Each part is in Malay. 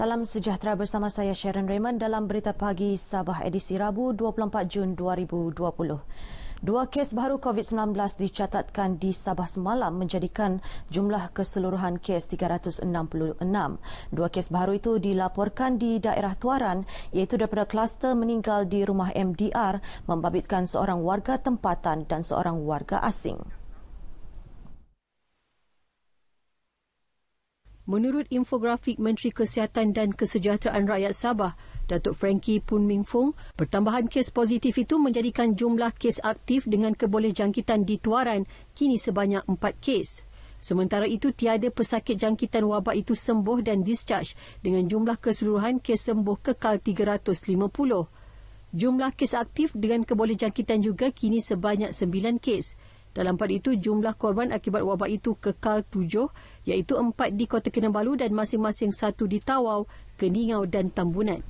Salam sejahtera bersama saya Sharon Raymond dalam Berita Pagi Sabah edisi Rabu 24 Jun 2020. Dua kes baru COVID-19 dicatatkan di Sabah semalam menjadikan jumlah keseluruhan kes 366. Dua kes baru itu dilaporkan di daerah Tuaran iaitu daripada kluster meninggal di rumah MDR membabitkan seorang warga tempatan dan seorang warga asing. Menurut infografik Menteri Kesihatan dan Kesejahteraan Rakyat Sabah, Datuk Frankie Poon Ming Fong, pertambahan kes positif itu menjadikan jumlah kes aktif dengan kebolehjangkitan di Tuaran kini sebanyak 4 kes. Sementara itu tiada pesakit jangkitan wabak itu sembuh dan discharge dengan jumlah keseluruhan kes sembuh kekal 350. Jumlah kes aktif dengan kebolehjangkitan juga kini sebanyak 9 kes. Dalam pada itu, jumlah korban akibat wabak itu kekal tujuh, iaitu empat di Kota Kinabalu dan masing-masing satu di Tawau, Keningau dan Tambunan.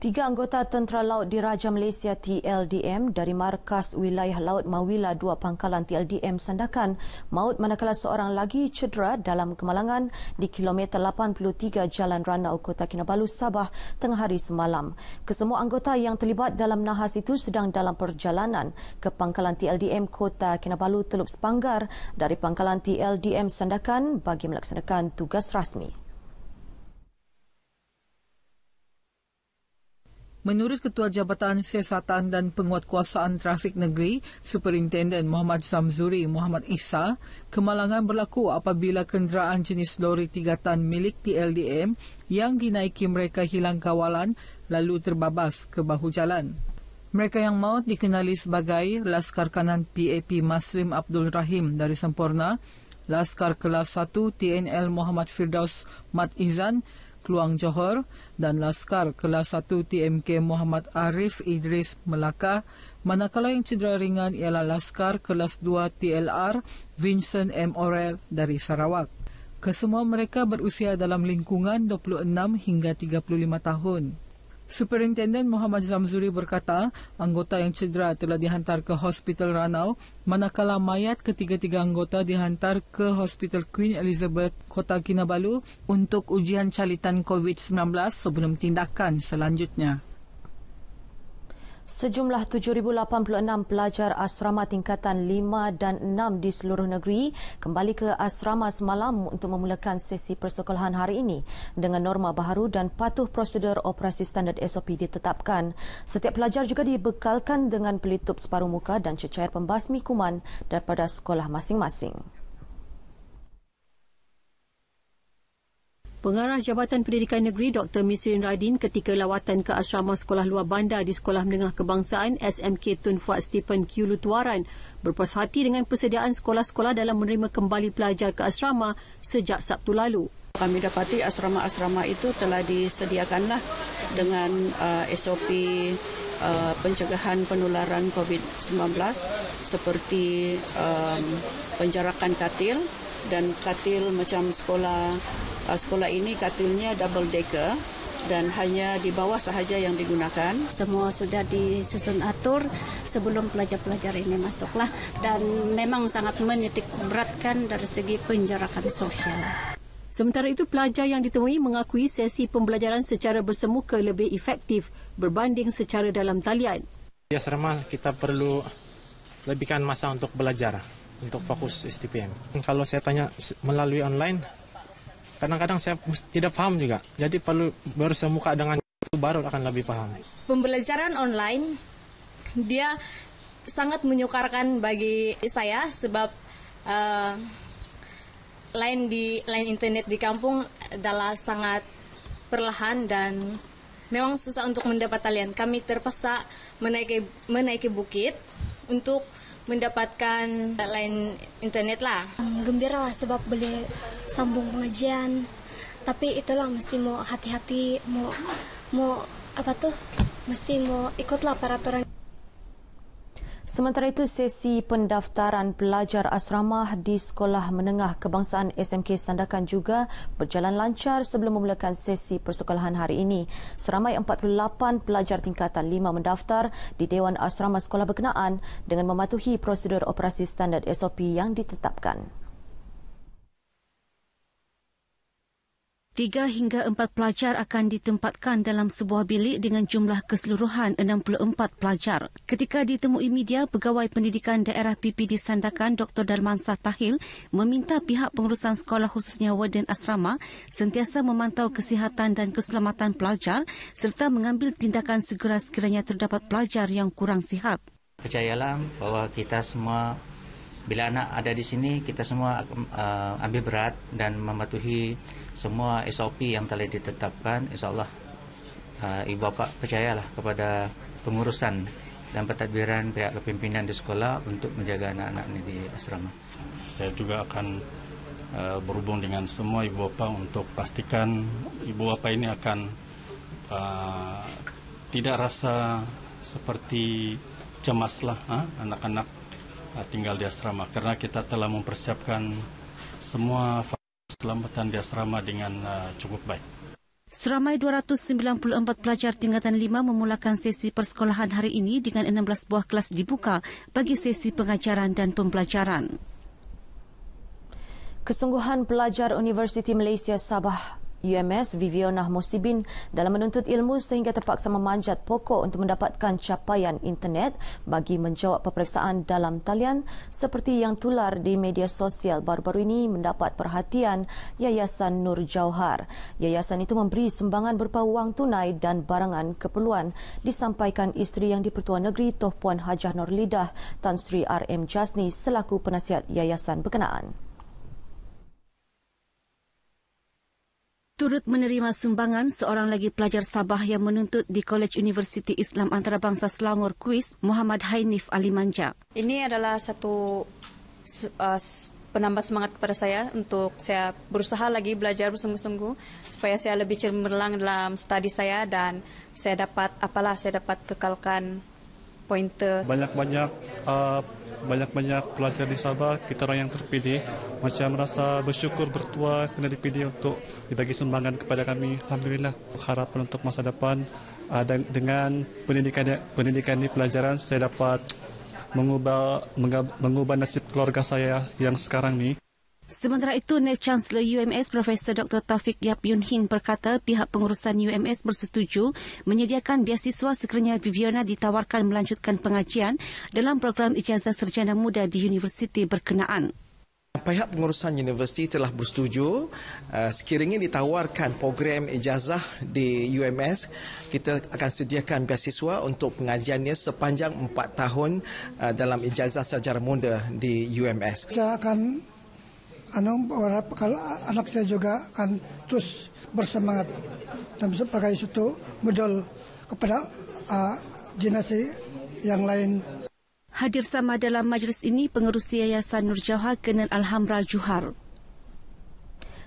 Tiga anggota tentera laut diraja Malaysia TLDM dari markas wilayah laut Mawila dua pangkalan TLDM Sandakan maut manakala seorang lagi cedera dalam kemalangan di kilometer 83 Jalan Ranau Kota Kinabalu Sabah tengah hari semalam. Kesemua anggota yang terlibat dalam nahas itu sedang dalam perjalanan ke pangkalan TLDM Kota Kinabalu Teluk Sepanggar dari pangkalan TLDM Sandakan bagi melaksanakan tugas rasmi. Menurut Ketua Jabatan Siasatan dan Penguatkuasaan Trafik Negeri, Superintenden Muhammad Samzuri Muhammad Isa, kemalangan berlaku apabila kenderaan jenis lori tiga tan milik TLDM yang dinaiki mereka hilang kawalan lalu terbabas ke bahu jalan. Mereka yang maut dikenali sebagai Laskar Kanan PAP Maslim Abdul Rahim dari Sempurna, Laskar Kelas 1 TNL Muhammad Firdaus Mat Izan, Keluang Johor dan Laskar Kelas 1 TMK Muhammad Arif Idris Melaka manakala yang cedera ringan ialah Laskar Kelas 2 TLR Vincent M. Orel dari Sarawak. Kesemua mereka berusia dalam lingkungan 26 hingga 35 tahun. Superintendent Muhammad Zamzuri berkata, anggota yang cedera telah dihantar ke Hospital Ranau, manakala mayat ketiga-tiga anggota dihantar ke Hospital Queen Elizabeth, Kota Kinabalu untuk ujian calitan COVID-19 sebelum tindakan selanjutnya. Sejumlah 7,086 pelajar asrama tingkatan 5 dan 6 di seluruh negeri kembali ke asrama semalam untuk memulakan sesi persekolahan hari ini dengan norma baharu dan patuh prosedur operasi standard SOP ditetapkan. Setiap pelajar juga dibekalkan dengan pelitup separuh muka dan cecair pembasmi kuman daripada sekolah masing-masing. Pengarah Jabatan Pendidikan Negeri Dr. Misrin Radin ketika lawatan ke Asrama Sekolah Luar Bandar di Sekolah Menengah Kebangsaan SMK Tun Fuad Stephen Q. Lutuaran berpuas hati dengan persediaan sekolah-sekolah dalam menerima kembali pelajar ke asrama sejak Sabtu lalu. Kami dapati asrama-asrama itu telah disediakanlah dengan uh, SOP uh, pencegahan penularan COVID-19 seperti um, penjarakan katil dan katil macam sekolah uh, sekolah ini katilnya double decker dan hanya di bawah sahaja yang digunakan. Semua sudah disusun atur sebelum pelajar-pelajar ini masuklah dan memang sangat menitik beratkan dari segi penjarakan sosial. Sementara itu, pelajar yang ditemui mengakui sesi pembelajaran secara bersemuka lebih efektif berbanding secara dalam talian. Di asrama kita perlu lebihkan masa untuk belajar, untuk fokus STPM. Kalau saya tanya melalui online, kadang-kadang saya tidak paham juga. Jadi perlu bersemuka dengan itu baru akan lebih paham. Pembelajaran online dia sangat menyukarkan bagi saya sebab uh, lain di lain internet di kampung adalah sangat perlahan dan memang susah untuk mendapat talian. Kami terpaksa menaiki menaiki bukit untuk mendapatkan lain internet lah. Gembira lah sebab boleh sambung pengajian. Tapi itulah mesti mau hati-hati, mau mau apa tuh? Mesti mau ikutlah peraturan. Sementara itu, sesi pendaftaran pelajar asrama di Sekolah Menengah Kebangsaan SMK Sandakan juga berjalan lancar sebelum memulakan sesi persekolahan hari ini. Seramai 48 pelajar tingkatan 5 mendaftar di Dewan Asrama Sekolah Berkenaan dengan mematuhi prosedur operasi standard SOP yang ditetapkan. Tiga hingga empat pelajar akan ditempatkan dalam sebuah bilik dengan jumlah keseluruhan 64 pelajar. Ketika ditemui media, Pegawai Pendidikan Daerah PPD Sandakan Dr. Darmansah Tahil meminta pihak pengurusan sekolah khususnya Warden Asrama sentiasa memantau kesihatan dan keselamatan pelajar serta mengambil tindakan segera sekiranya terdapat pelajar yang kurang sihat. Percayalah bahawa kita semua bila anak ada di sini, kita semua uh, ambil berat dan mematuhi semua SOP yang telah ditetapkan insyaallah uh, ibu bapa percayalah kepada pengurusan dan pentadbiran pihak kepimpinan di sekolah untuk menjaga anak-anak ini di asrama. Saya juga akan uh, berhubung dengan semua ibu bapa untuk pastikan ibu bapa ini akan uh, tidak rasa seperti cemaslah uh, anak-anak uh, tinggal di asrama karena kita telah mempersiapkan semua keselamatan di asrama dengan uh, cukup baik. Seramai 294 pelajar tingkatan 5 memulakan sesi persekolahan hari ini dengan 16 buah kelas dibuka bagi sesi pengajaran dan pembelajaran. Kesungguhan pelajar Universiti Malaysia Sabah UMS Viviona Mosibin dalam menuntut ilmu sehingga terpaksa memanjat pokok untuk mendapatkan capaian internet bagi menjawab peperiksaan dalam talian seperti yang tular di media sosial baru-baru ini mendapat perhatian Yayasan Nur Jauhar. Yayasan itu memberi sumbangan berupa wang tunai dan barangan keperluan disampaikan isteri yang di-Pertua Negeri Toh Puan Hajah Nur Tan Sri RM Jasni selaku penasihat Yayasan berkenaan. turut menerima sumbangan seorang lagi pelajar Sabah yang menuntut di Kolej Universiti Islam Antarabangsa Selangor Kuis, Muhammad Hainif Ali Manja. Ini adalah satu uh, penambah semangat kepada saya untuk saya berusaha lagi belajar bersungguh-sungguh supaya saya lebih cemerlang dalam studi saya dan saya dapat apalah saya dapat kekalkan pointer. Banyak-banyak uh, banyak-banyak pelajar di Sabah, kita orang yang terpilih, macam merasa bersyukur bertua kena dipilih untuk dibagi sumbangan kepada kami. Alhamdulillah, harapan untuk masa depan ah, dengan pendidikan pendidikan ini pelajaran saya dapat mengubah mengubah nasib keluarga saya yang sekarang ni. Sementara itu, Naib Chancellor UMS Prof. Dr. Taufik Yap Yun Hing berkata pihak pengurusan UMS bersetuju menyediakan beasiswa sekiranya Viviana ditawarkan melanjutkan pengajian dalam program ijazah serjana muda di universiti berkenaan. Pihak pengurusan universiti telah bersetuju eh, sekiranya ditawarkan program ijazah di UMS, kita akan sediakan beasiswa untuk pengajiannya sepanjang 4 tahun eh, dalam ijazah sejarah muda di UMS. Saya akan anu berharap kalau anak saya juga akan terus bersemangat dan sebagai satu modal kepada uh, generasi yang lain. Hadir sama dalam majlis ini pengerusi Yayasan Nur Jauhar Kenan Alhamra Juhar.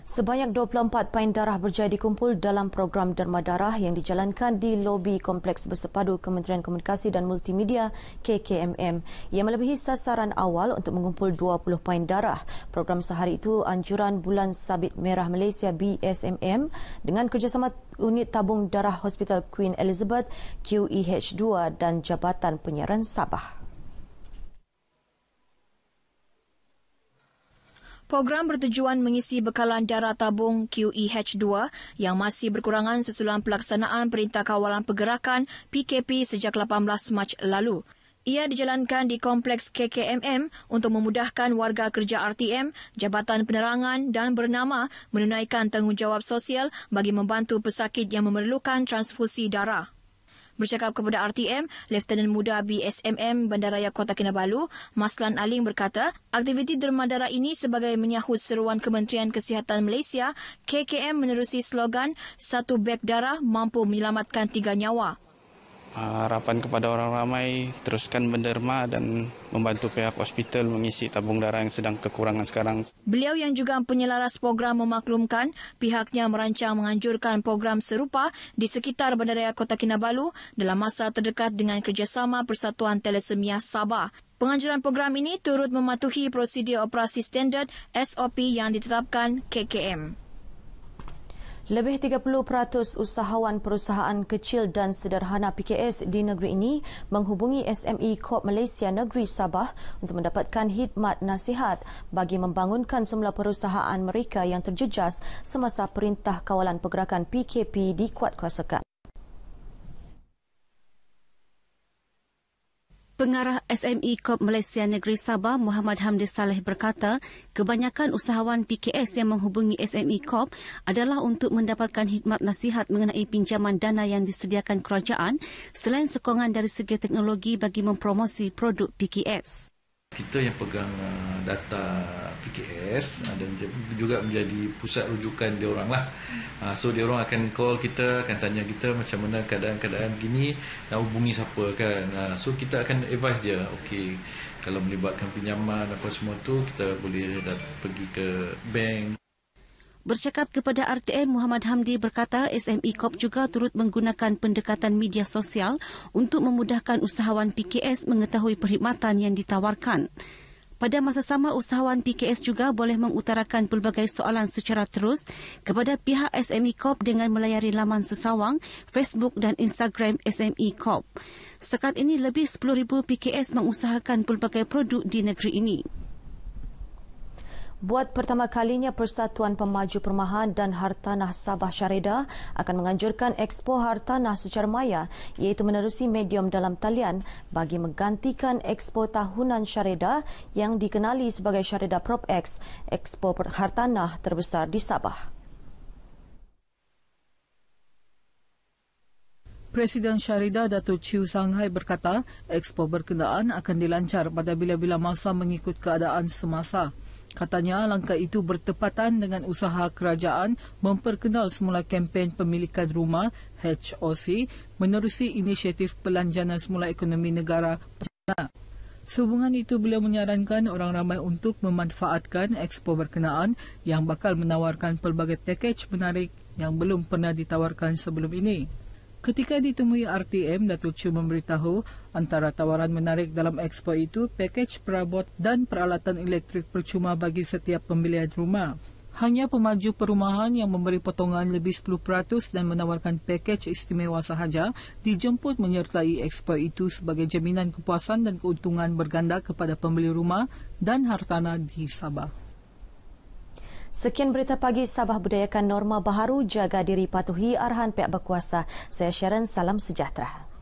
Sebanyak 24 pain darah berjaya dikumpul dalam program Derma Darah yang dijalankan di lobi Kompleks Bersepadu Kementerian Komunikasi dan Multimedia KKMM yang melebihi sasaran awal untuk mengumpul 20 pain darah. Program sehari itu anjuran Bulan Sabit Merah Malaysia BSMM dengan kerjasama unit tabung darah Hospital Queen Elizabeth QEH2 dan Jabatan Penyiaran Sabah. Program bertujuan mengisi bekalan darah tabung QEH2 yang masih berkurangan susulan pelaksanaan Perintah Kawalan Pergerakan PKP sejak 18 Mac lalu. Ia dijalankan di kompleks KKMM untuk memudahkan warga kerja RTM, Jabatan Penerangan dan Bernama menunaikan tanggungjawab sosial bagi membantu pesakit yang memerlukan transfusi darah. Bercakap kepada RTM, Leftenan Muda BSMM Bandaraya Kota Kinabalu, Maslan Aling berkata, aktiviti dermadara ini sebagai menyahut seruan Kementerian Kesihatan Malaysia, KKM menerusi slogan Satu Beg Darah Mampu Menyelamatkan Tiga Nyawa. Ah, harapan kepada orang ramai teruskan menderma dan membantu pihak hospital mengisi tabung darah yang sedang kekurangan sekarang. Beliau yang juga penyelaras program memaklumkan pihaknya merancang menganjurkan program serupa di sekitar bandaraya Kota Kinabalu dalam masa terdekat dengan kerjasama Persatuan Telesemia Sabah. Penganjuran program ini turut mematuhi prosedur operasi standard SOP yang ditetapkan KKM. Lebih 30% usahawan perusahaan kecil dan sederhana PKS di negeri ini menghubungi SME Corp Malaysia Negeri Sabah untuk mendapatkan hikmat nasihat bagi membangunkan semula perusahaan mereka yang terjejas semasa Perintah Kawalan Pergerakan PKP dikuatkuasakan. Pengarah SME KOP Malaysia Negeri Sabah Muhammad Hamdi Saleh berkata, kebanyakan usahawan PKS yang menghubungi SME KOP adalah untuk mendapatkan hikmat nasihat mengenai pinjaman dana yang disediakan kerajaan selain sokongan dari segi teknologi bagi mempromosi produk PKS kita yang pegang uh, data PKS uh, dan juga menjadi pusat rujukan dia orang lah. Uh, so dia orang akan call kita, akan tanya kita macam mana keadaan-keadaan gini, nak hubungi siapa kan. so kita akan advise dia, okey kalau melibatkan pinjaman apa semua tu kita boleh dat- pergi ke bank. Bercakap kepada RTM, Muhammad Hamdi berkata SME Corp juga turut menggunakan pendekatan media sosial untuk memudahkan usahawan PKS mengetahui perkhidmatan yang ditawarkan. Pada masa sama, usahawan PKS juga boleh mengutarakan pelbagai soalan secara terus kepada pihak SME Corp dengan melayari laman sesawang, Facebook dan Instagram SME Corp. Setakat ini, lebih 10,000 PKS mengusahakan pelbagai produk di negeri ini buat pertama kalinya Persatuan Pemaju Permahan dan Hartanah Sabah Syarida akan menganjurkan Expo Hartanah secara maya iaitu menerusi medium dalam talian bagi menggantikan Expo Tahunan Syarida yang dikenali sebagai Syarida Prop X, Expo Hartanah terbesar di Sabah. Presiden Syarida Datuk Chiu Sanghai berkata, ekspo berkenaan akan dilancar pada bila-bila masa mengikut keadaan semasa. Katanya langkah itu bertepatan dengan usaha kerajaan memperkenal semula kempen pemilikan rumah HOC menerusi inisiatif Pelan Jana Semula Ekonomi Negara Sehubungan itu beliau menyarankan orang ramai untuk memanfaatkan expo berkenaan yang bakal menawarkan pelbagai pakej menarik yang belum pernah ditawarkan sebelum ini. Ketika ditemui RTM, Datuk Chiu memberitahu antara tawaran menarik dalam ekspo itu pakej perabot dan peralatan elektrik percuma bagi setiap pembelian rumah. Hanya pemaju perumahan yang memberi potongan lebih 10% dan menawarkan pakej istimewa sahaja dijemput menyertai ekspo itu sebagai jaminan kepuasan dan keuntungan berganda kepada pembeli rumah dan hartanah di Sabah. Sekian berita pagi Sabah budayakan norma baharu jaga diri patuhi arahan pihak berkuasa. Saya Sharon, salam sejahtera.